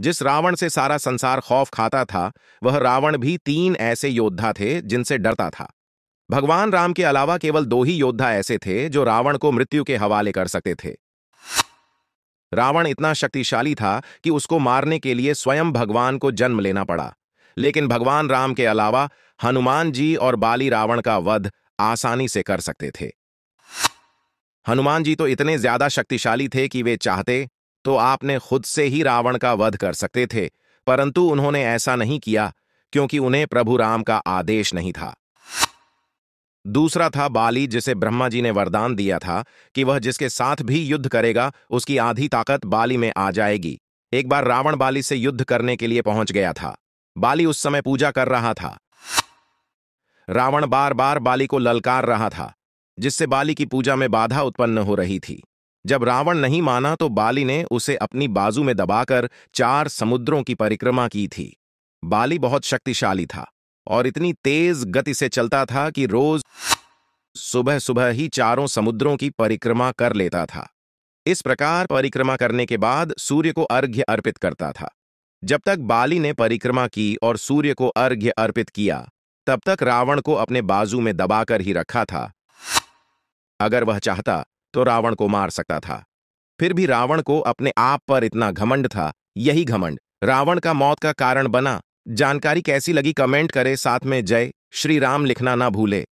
जिस रावण से सारा संसार खौफ खाता था वह रावण भी तीन ऐसे योद्धा थे जिनसे डरता था भगवान राम के अलावा केवल दो ही योद्धा ऐसे थे जो रावण को मृत्यु के हवाले कर सकते थे रावण इतना शक्तिशाली था कि उसको मारने के लिए स्वयं भगवान को जन्म लेना पड़ा लेकिन भगवान राम के अलावा हनुमान जी और बाली रावण का वध आसानी से कर सकते थे हनुमान जी तो इतने ज्यादा शक्तिशाली थे कि वे चाहते तो आपने खुद से ही रावण का वध कर सकते थे परंतु उन्होंने ऐसा नहीं किया क्योंकि उन्हें प्रभु राम का आदेश नहीं था दूसरा था बाली जिसे ब्रह्मा जी ने वरदान दिया था कि वह जिसके साथ भी युद्ध करेगा उसकी आधी ताकत बाली में आ जाएगी एक बार रावण बाली से युद्ध करने के लिए पहुंच गया था बाली उस समय पूजा कर रहा था रावण बार बार बाली को ललकार रहा था जिससे बाली की पूजा में बाधा उत्पन्न हो रही थी जब रावण नहीं माना तो बाली ने उसे अपनी बाजू में दबाकर चार समुद्रों की परिक्रमा की थी बाली बहुत शक्तिशाली था और इतनी तेज गति से चलता था कि रोज सुबह सुबह ही चारों समुद्रों की परिक्रमा कर लेता था इस प्रकार परिक्रमा करने के बाद सूर्य को अर्घ्य अर्पित करता था जब तक बाली ने परिक्रमा की और सूर्य को अर्घ्य अर्पित किया तब तक रावण को अपने बाजू में दबाकर ही रखा था अगर वह चाहता तो रावण को मार सकता था फिर भी रावण को अपने आप पर इतना घमंड था यही घमंड रावण का मौत का कारण बना जानकारी कैसी लगी कमेंट करें साथ में जय श्री राम लिखना ना भूले